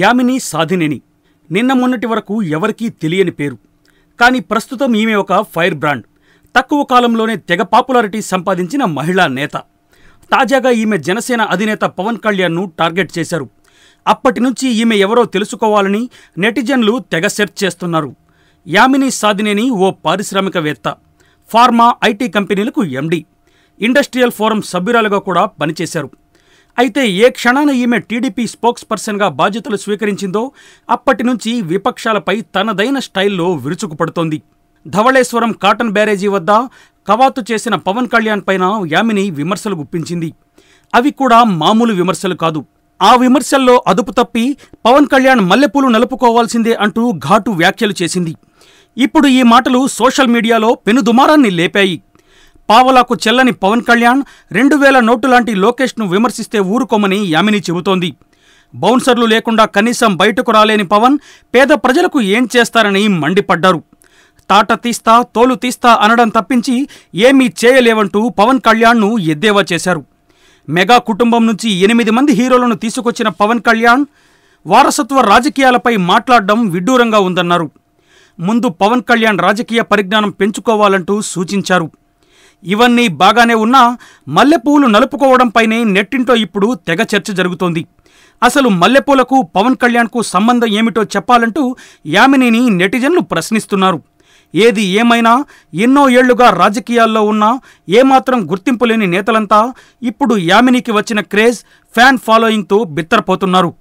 యామిని సాధినిని నిన్న మొన్నటి వరకు ఎవరికీ తెలియని పేరు కానీ ప్రస్తుతం ఈమె ఒక ఫైర్ బ్రాండ్ తక్కువ కాలంలోనే తెగ పాపులారిటీ సంపాదించిన మహిళా నేత తాజాగా ఈమె జనసేన అధినేత పవన్ కళ్యాణ్ను టార్గెట్ చేశారు అప్పటి నుంచి ఈమె ఎవరో తెలుసుకోవాలని నెటిజన్లు తెగ సెర్చ్ చేస్తున్నారు యామిని సాధినేని ఓ పారిశ్రామికవేత్త ఫార్మా ఐటీ కంపెనీలకు ఎండి ఇండస్ట్రియల్ ఫోరం సభ్యురాలుగా కూడా పనిచేశారు అయితే ఏ క్షణాన ఈమె టీడీపీ స్పోక్స్ పర్సన్గా బాధ్యతలు స్వీకరించిందో అప్పటి నుంచి విపక్షాలపై తనదైన స్టైల్లో విరుచుకుపడుతోంది ధవళేశ్వరం కాటన్ బ్యారేజీ వద్ద కవాతు చేసిన పవన్ కళ్యాణ్ పైన యామిని విమర్శలు గుప్పించింది అవి కూడా మామూలు విమర్శలు కాదు ఆ విమర్శల్లో అదుపు తప్పి పవన్ కళ్యాణ్ మల్లెపూలు నలుపుకోవాల్సిందే అంటూ ఘాటు వ్యాఖ్యలు చేసింది ఇప్పుడు ఈ మాటలు సోషల్ మీడియాలో పెనుదుమారాన్ని లేపాయి పావలాకు చెల్లని పవన్ కళ్యాణ్ రెండు వేల నోటు లాంటి లోకేష్ను విమర్శిస్తే ఊరుకోమని యామిని చెబుతోంది బౌన్సర్లు లేకుండా కనీసం బయటకు రాలేని పవన్ పేద ప్రజలకు ఏం చేస్తారని మండిపడ్డారు తాట తీస్తా తోలు తీస్తా అనడం తప్పించి ఏమీ చేయలేవంటూ పవన్ కళ్యాణ్ను ఎద్దేవా చేశారు మెగా కుటుంబం నుంచి ఎనిమిది మంది హీరోలను తీసుకొచ్చిన పవన్ కళ్యాణ్ వారసత్వ రాజకీయాలపై మాట్లాడడం విడ్డూరంగా ఉందన్నారు ముందు పవన్ కళ్యాణ్ రాజకీయ పరిజ్ఞానం పెంచుకోవాలంటూ సూచించారు ఇవన్నీ బాగానే ఉన్నా మల్లెపూలు నలుపుకోవడంపైనే నెట్టింటో ఇప్పుడు తెగ చర్చ జరుగుతోంది అసలు మల్లెపూలకు పవన్ కళ్యాణ్కు సంబంధం ఏమిటో చెప్పాలంటూ యామినిని నెటిజన్లు ప్రశ్నిస్తున్నారు ఏది ఏమైనా ఎన్నో ఏళ్లుగా రాజకీయాల్లో ఉన్న ఏమాత్రం గుర్తింపు లేని నేతలంతా ఇప్పుడు యామినికి వచ్చిన క్రేజ్ ఫ్యాన్ ఫాలోయింగ్తో బిత్తరపోతున్నారు